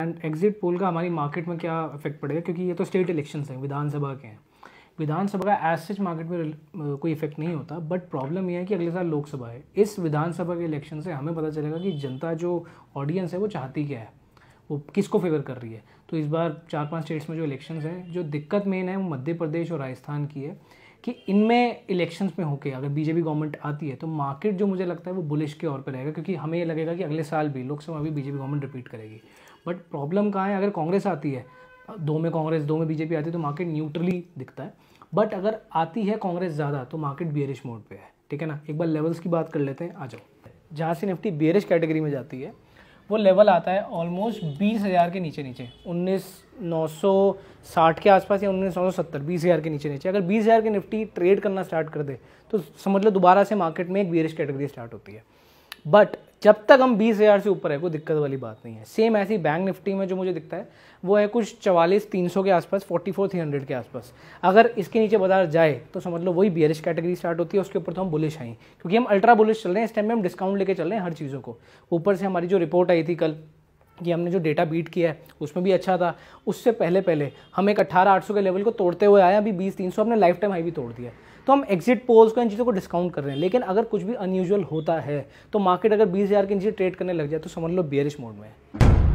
and exit poll का हमारी market में क्या इफेक्ट पड़ेगा क्योंकि ये तो स्टेट इलेक्शन हैं विधानसभा के हैं विधानसभा का एज सच मार्केट में कोई इफेक्ट नहीं होता बट प्रॉब्लम यह है कि अगले साल लोकसभा है इस विधानसभा के इलेक्शन से हमें पता चलेगा कि जनता जो ऑडियंस है वो चाहती क्या है वो किसको फेवर कर रही है तो इस बार चार पांच स्टेट्स में जो इलेक्शंस हैं जो दिक्कत मेन है वो मध्य प्रदेश और राजस्थान की है कि इनमें इलेक्शंस में होके अगर बीजेपी गवर्नमेंट आती है तो मार्केट जो मुझे लगता है वो बुलिश के और पर रहेगा क्योंकि हमें ये लगेगा कि अगले साल भी लोकसभा भी बीजेपी गवर्नमेंट रिपीट करेगी बट प्रॉब्लम कहाँ है अगर कांग्रेस आती है दो में कांग्रेस दो में बीजेपी आती है तो मार्केट न्यूट्रली दिखता है बट अगर आती है कांग्रेस ज़्यादा तो मार्केट बियरिश मोड पे है ठीक है ना एक बार लेवल्स की बात कर लेते हैं आ जाओ जहाँ से निफ्टी बियरिश कैटेगरी में जाती है वो लेवल आता है ऑलमोस्ट बीस हज़ार के नीचे नीचे उन्नीस नौ सौ साठ के आसपास या उन्नीस नौ सौ सत्तर बीस हज़ार के नीचे नीचे अगर बीस हज़ार के निफ्टी ट्रेड करना स्टार्ट कर दे तो समझ लो दोबारा से मार्केट में एक बियरिश कैटेगरी स्टार्ट होती है बट जब तक हम बीस हज़ार से ऊपर है कोई दिक्कत वाली बात नहीं है सेम ऐसी बैंक निफ्टी में जो मुझे दिखता है वो है कुछ चवालीस तीन सौ के आसपास फोर्टी फोर थ्री हंड्रेड के आसपास अगर इसके नीचे बाजार जाए तो समझ लो वही बियरिश कैटेगरी स्टार्ट होती है उसके ऊपर तो हम बुलिश आएँ क्योंकि हम अल्ट्रा बुलिश चल रहे हैं इस टाइम में हम डिस्काउंट लेके चल रहे हैं हर चीज़ों को ऊपर से हमारी जो रिपोर्ट आई थी कल कि हमने जो डेटा बीट किया है उसमें भी अच्छा था उससे पहले पहले हम एक अट्ठारह आठ सौ के लेवल को तोड़ते हुए आए अभी बीस तीन सौ अपने लाइफ टाइम हाई भी तोड़ दिया तो हम एग्जिट पोल्स को इन चीज़ों को डिस्काउंट कर रहे हैं लेकिन अगर कुछ भी अनयूजल होता है तो मार्केट अगर बीस हज़ार के नीचे ट्रेड करने लग जाए तो समझ लो बियरिश मोड में